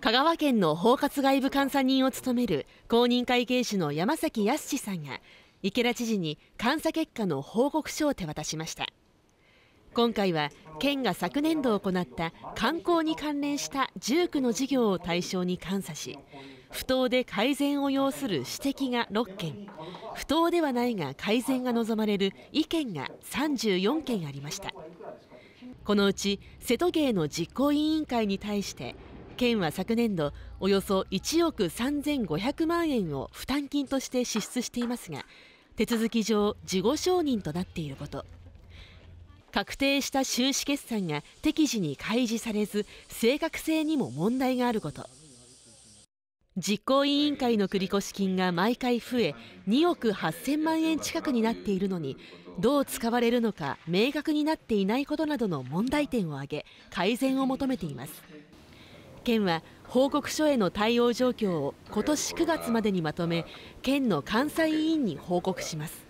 香川県の包括外部監査人を務める公認会計士の山崎康さんが池田知事に監査結果の報告書を手渡しました今回は県が昨年度行った観光に関連した19の事業を対象に監査し不当で改善を要する指摘が6件不当ではないが改善が望まれる意見が34件ありましたこのうち瀬戸芸の実行委員会に対して県は昨年度およそ1億3500万円を負担金として支出していますが手続き上事後承認となっていること確定した収支決算が適時に開示されず正確性にも問題があること実行委員会の繰越金が毎回増え2億8000万円近くになっているのにどう使われるのか明確になっていないことなどの問題点を挙げ改善を求めています県は報告書への対応状況を今年9月までにまとめ県の監査委員に報告します